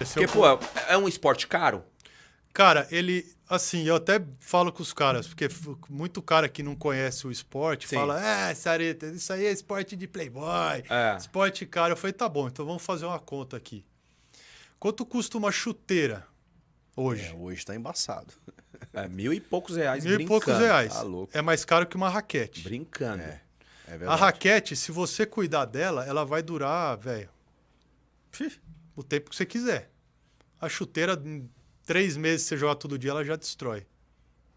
É porque, pô, é, é um esporte caro? Cara, ele. Assim, eu até falo com os caras, porque muito cara que não conhece o esporte Sim. fala: é, Sareta, isso aí é esporte de playboy, é. esporte caro. Eu falei: tá bom, então vamos fazer uma conta aqui. Quanto custa uma chuteira hoje? É, hoje tá embaçado. É mil e poucos reais Mil brincando. e poucos reais. Tá é mais caro que uma raquete. Brincando. É. É a raquete, se você cuidar dela, ela vai durar, velho o tempo que você quiser. A chuteira, em três meses você jogar todo dia, ela já destrói.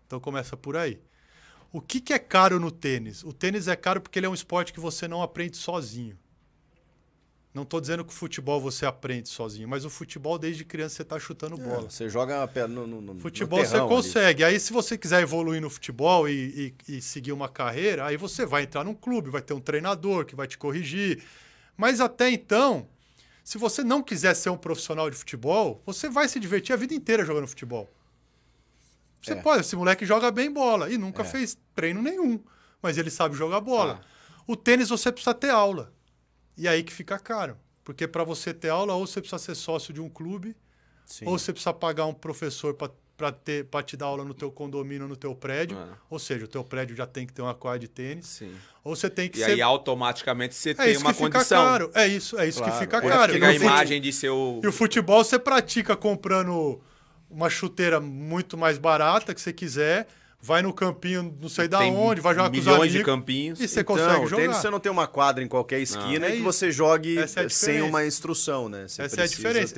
Então começa por aí. O que, que é caro no tênis? O tênis é caro porque ele é um esporte que você não aprende sozinho. Não estou dizendo que o futebol você aprende sozinho, mas o futebol desde criança você está chutando é, bola. você joga no, no, no futebol no você consegue. Ali. Aí se você quiser evoluir no futebol e, e, e, seguir uma carreira, aí você vai entrar num clube, vai ter um treinador que vai te corrigir. Mas até então se você não quiser ser um profissional de futebol, você vai se divertir a vida inteira jogando futebol. Você é. pode, esse moleque joga bem bola e nunca é. fez treino nenhum, mas ele sabe jogar bola. Ah. O tênis você precisa ter aula. E aí que fica caro. Porque para você ter aula, ou você precisa ser sócio de um clube, Sim. ou você precisa pagar um professor para para te dar aula no teu condomínio, no teu prédio. É. Ou seja, o teu prédio já tem que ter uma quadra de tênis. Sim. Ou você tem que E ser... aí automaticamente você é tem uma condição. Caro. É isso, é isso claro. que fica Porque caro. Fica a imagem fute... de seu E o futebol você pratica comprando uma chuteira muito mais barata que você quiser, vai no campinho, não sei da onde, vai jogar com os amigos. de campinhos. E você então, consegue jogar. Tênis, você não tem uma quadra em qualquer esquina não. é que isso. você jogue é sem uma instrução, né? Você essa é a diferença.